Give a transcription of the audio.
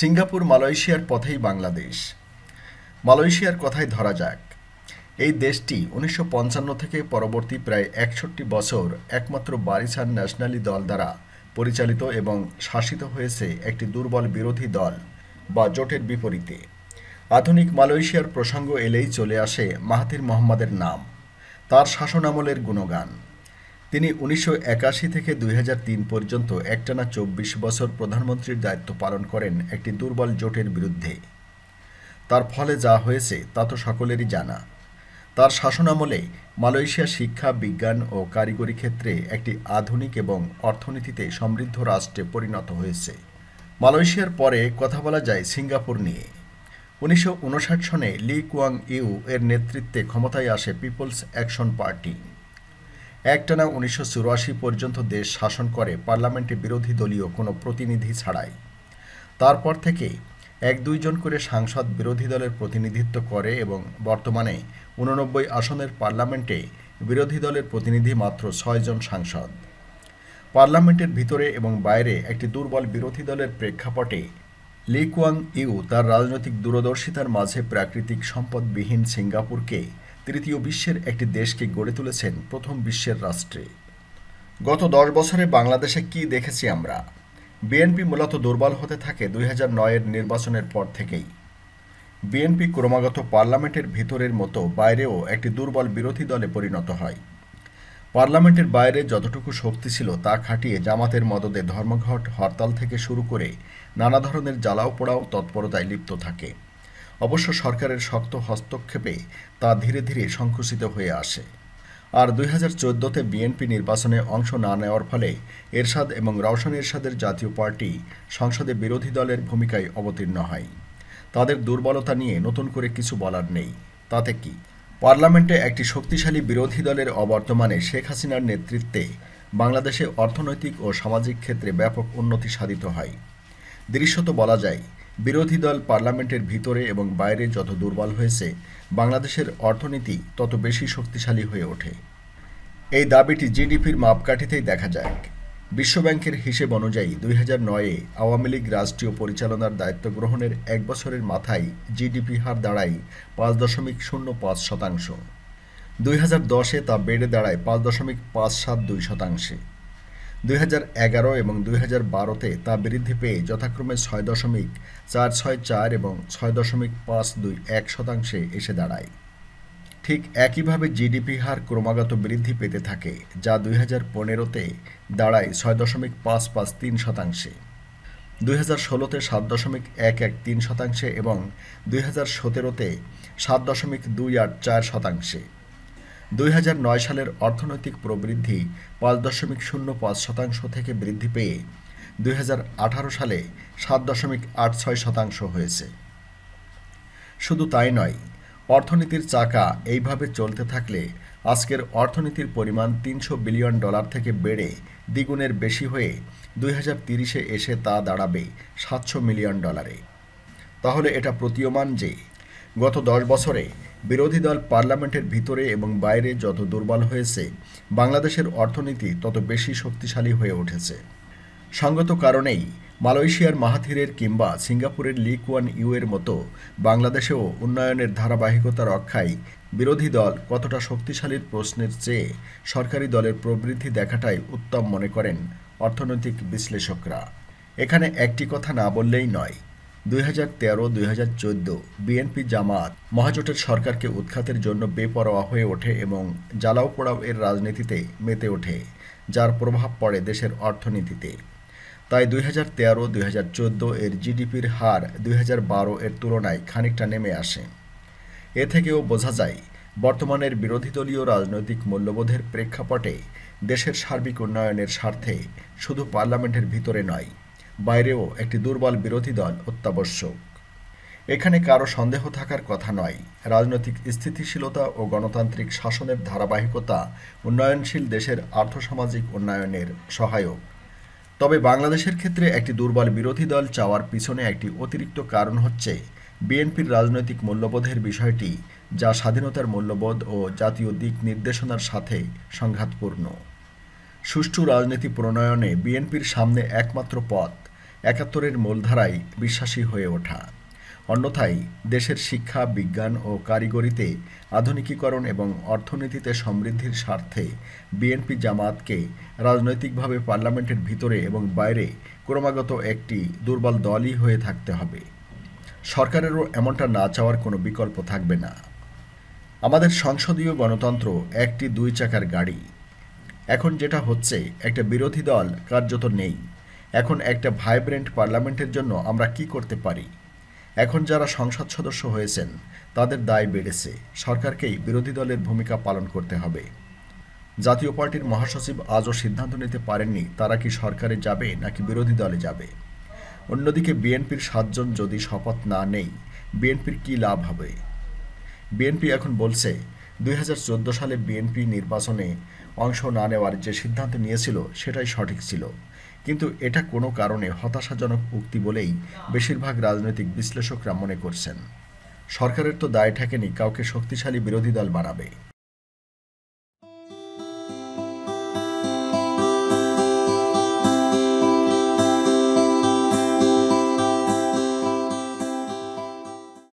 Singapore মালয়েশিয়ার পথেই বাংলাদেশ মালয়েশিয়ার কথাই ধরা যাক এই দেশটি উনিশশো থেকে পরবর্তী প্রায় একষট্টি বছর একমাত্র বারিসান ন্যাশনালি দল দ্বারা পরিচালিত এবং শাসিত হয়েছে একটি দুর্বল বিরোধী দল বা জোটের বিপরীতে আধুনিক মালয়েশিয়ার প্রসঙ্গ এলেই চলে আসে মাহাতির মোহাম্মদের নাম তার শাসনামলের গুণগান তিনি উনিশশো থেকে দুই পর্যন্ত একটানা চব্বিশ বছর প্রধানমন্ত্রীর দায়িত্ব পালন করেন একটি দুর্বল জোটের বিরুদ্ধে তার ফলে যা হয়েছে তা তো সকলেরই জানা তার শাসনামলে মালয়েশিয়া শিক্ষা বিজ্ঞান ও কারিগরি ক্ষেত্রে একটি আধুনিক এবং অর্থনীতিতে সমৃদ্ধ রাষ্ট্রে পরিণত হয়েছে মালয়েশিয়ার পরে কথা বলা যায় সিঙ্গাপুর নিয়ে উনিশশো সনে লি কুয়াং ইউ এর নেতৃত্বে ক্ষমতায় আসে পিপলস অ্যাকশন পার্টি একটানা উনিশশো পর্যন্ত দেশ শাসন করে পার্লামেন্টে বিরোধী দলীয় কোনো প্রতিনিধি ছাড়াই তারপর থেকে এক দুইজন করে সাংসদ বিরোধী দলের প্রতিনিধিত্ব করে এবং বর্তমানে উননব্বই আসনের পার্লামেন্টে বিরোধী দলের প্রতিনিধি মাত্র ছয়জন সাংসদ পার্লামেন্টের ভিতরে এবং বাইরে একটি দুর্বল বিরোধী দলের প্রেক্ষাপটে লিকুয়াং ইউ তার রাজনৈতিক দূরদর্শিতার মাঝে প্রাকৃতিক সম্পদবিহীন সিঙ্গাপুরকে তৃতীয় বিশ্বের একটি দেশকে গড়ে তুলেছেন প্রথম বিশ্বের রাষ্ট্রে গত দশ বছরে বাংলাদেশে কি দেখেছি আমরা বিএনপি মূলত দুর্বল হতে থাকে দুই হাজার নয়ের নির্বাচনের পর থেকেই বিএনপি ক্রমাগত পার্লামেন্টের ভিতরের মতো বাইরেও একটি দুর্বল বিরোধী দলে পরিণত হয় পার্লামেন্টের বাইরে যতটুকু শক্তি ছিল তা খাটিয়ে জামাতের মদদে ধর্মঘট হরতাল থেকে শুরু করে নানা ধরনের জ্বালাও পোড়াও তৎপরতায় লিপ্ত থাকে অবশ্য সরকারের শক্ত হস্তক্ষেপে তা ধীরে ধীরে সংকুচিত হয়ে আসে আর দুই হাজার চোদ্দোতে বিএনপি নির্বাচনে অংশ না নেওয়ার ফলে এরশাদ এবং রওশন এরশাদের জাতীয় পার্টি সংসদে বিরোধী দলের ভূমিকায় অবতীর্ণ হয় তাদের দুর্বলতা নিয়ে নতুন করে কিছু বলার নেই তাতে কি পার্লামেন্টে একটি শক্তিশালী বিরোধী দলের অবর্তমানে শেখ হাসিনার নেতৃত্বে বাংলাদেশে অর্থনৈতিক ও সামাজিক ক্ষেত্রে ব্যাপক উন্নতি সাধিত হয় দৃশ্যত বলা যায় বিরোধী দল পার্লামেন্টের ভিতরে এবং বাইরে যত দুর্বল হয়েছে বাংলাদেশের অর্থনীতি তত বেশি শক্তিশালী হয়ে ওঠে এই দাবিটি জিডিপির মাপকাঠিতেই দেখা যাক বিশ্বব্যাংকের হিসেব অনুযায়ী দুই হাজার নয়ে আওয়ামী লীগ রাষ্ট্রীয় পরিচালনার দায়িত্ব গ্রহণের এক বছরের মাথায় জিডিপি হার দাঁড়ায় পাঁচ দশমিক শূন্য পাঁচ শতাংশ দুই হাজার দশে তা বেড়ে দাঁড়ায় পাঁচ দশমিক পাঁচ সাত দুই শতাংশে দুই এবং দুই হাজার বারোতে তা বৃদ্ধি পেয়ে যথাক্রমে ছয় দশমিক চার ছয় চার এবং ছয় দশমিক পাঁচ দুই এক শতাংশে এসে দাঁড়ায় ঠিক একইভাবে জিডিপি হার ক্রমাগত বৃদ্ধি পেতে থাকে যা দুই হাজার পনেরোতে দাঁড়ায় ছয় দশমিক পাঁচ পাঁচ তিন শতাংশে দুই হাজার ষোলোতে সাত দশমিক এক এক তিন শতাংশে এবং দুই হাজার সতেরোতে সাত দশমিক দুই আট চার শতাংশে দুই সালের অর্থনৈতিক প্রবৃদ্ধি পাঁচ দশমিক শূন্য পাঁচ শতাংশ থেকে বৃদ্ধি পেয়ে দুই সালে সাত দশমিক আট ছয় শতাংশ হয়েছে শুধু তাই নয় অর্থনীতির চাকা এইভাবে চলতে থাকলে আজকের অর্থনীতির পরিমাণ তিনশো বিলিয়ন ডলার থেকে বেড়ে দ্বিগুণের বেশি হয়ে দুই হাজার তিরিশে এসে তা দাঁড়াবে সাতশো মিলিয়ন ডলারে তাহলে এটা প্রতীয়মান যে গত দশ বছরে বিরোধী দল পার্লামেন্টের ভিতরে এবং বাইরে যত দুর্বল হয়েছে বাংলাদেশের অর্থনীতি তত বেশি শক্তিশালী হয়ে উঠেছে সঙ্গত কারণেই মালয়েশিয়ার মাহাথিরের কিংবা সিঙ্গাপুরের লিক ওয়ান ইউ এর মতো বাংলাদেশেও উন্নয়নের ধারাবাহিকতা রক্ষায় বিরোধী দল কতটা শক্তিশালীর প্রশ্নের চেয়ে সরকারি দলের প্রবৃদ্ধি দেখাটাই উত্তম মনে করেন অর্থনৈতিক বিশ্লেষকরা এখানে একটি কথা না বললেই নয় দুই হাজার তেরো দুই হাজার বিএনপি জামাত মহাজোটের সরকারকে উৎখাতের জন্য বেপরোয়া হয়ে ওঠে এবং জ্বালাও পোড়াও এর রাজনীতিতে মেতে ওঠে যার প্রভাব পড়ে দেশের অর্থনীতিতে তাই দুই হাজার তেরো দুই হাজার চোদ্দো এর জিডিপির হার দুই হাজার বারো এর তুলনায় খানিকটা নেমে আসে এ থেকেও বোঝা যায় বর্তমানের বিরোধী দলীয় রাজনৈতিক মূল্যবোধের প্রেক্ষাপটে দেশের সার্বিক উন্নয়নের স্বার্থে শুধু পার্লামেন্টের ভিতরে নয় বাইরেও একটি দুর্বল বিরোধী দল অত্যাবশ্যক এখানে কারো সন্দেহ থাকার কথা নয় রাজনৈতিক স্থিতিশীলতা ও গণতান্ত্রিক শাসনের ধারাবাহিকতা উন্নয়নশীল দেশের আর্থসামাজিক উন্নয়নের সহায়ক তবে বাংলাদেশের ক্ষেত্রে একটি দুর্বল বিরোধী দল চাওয়ার পিছনে একটি অতিরিক্ত কারণ হচ্ছে বিএনপির রাজনৈতিক মূল্যবোধের বিষয়টি যা স্বাধীনতার মূল্যবোধ ও জাতীয় দিক নির্দেশনার সাথে সংঘাতপূর্ণ সুষ্ঠু রাজনীতি প্রণয়নে বিএনপির সামনে একমাত্র পথ একাত্তরের মূলধারায় বিশ্বাসী হয়ে ওঠা অন্যথায় দেশের শিক্ষা বিজ্ঞান ও কারিগরিতে আধুনিকীকরণ এবং অর্থনীতিতে সমৃদ্ধির স্বার্থে বিএনপি জামাতকে রাজনৈতিকভাবে পার্লামেন্টের ভিতরে এবং বাইরে ক্রমাগত একটি দুর্বল দলই হয়ে থাকতে হবে সরকারেরও এমনটা না চাওয়ার কোনো বিকল্প থাকবে না আমাদের সংসদীয় গণতন্ত্র একটি দুই চাকার গাড়ি এখন যেটা হচ্ছে একটা বিরোধী দল কার্যত নেই এখন একটা ভাইব্রেন্ট পার্লামেন্টের জন্য আমরা কি করতে পারি এখন যারা সংসদ সদস্য হয়েছেন তাদের দায় বেড়েছে সরকারকেই বিরোধী দলের ভূমিকা পালন করতে হবে জাতীয় পার্টির মহাসচিব আজও সিদ্ধান্ত নিতে পারেননি তারা কি সরকারে যাবে নাকি বিরোধী দলে যাবে অন্যদিকে বিএনপির সাতজন যদি শপথ না নেই বিএনপির কি লাভ হবে বিএনপি এখন বলছে দুই সালে বিএনপি নির্বাচনে অংশ না নেওয়ার যে সিদ্ধান্ত নিয়েছিল সেটাই সঠিক ছিল কিন্তু এটা কোনো কারণে হতাশাজনক উক্তি বলেই বেশিরভাগ রাজনৈতিক বিশ্লেষকরা মনে করছেন সরকারের তো দায় ঠেকেনি কাউকে শক্তিশালী বিরোধী দল বানাবে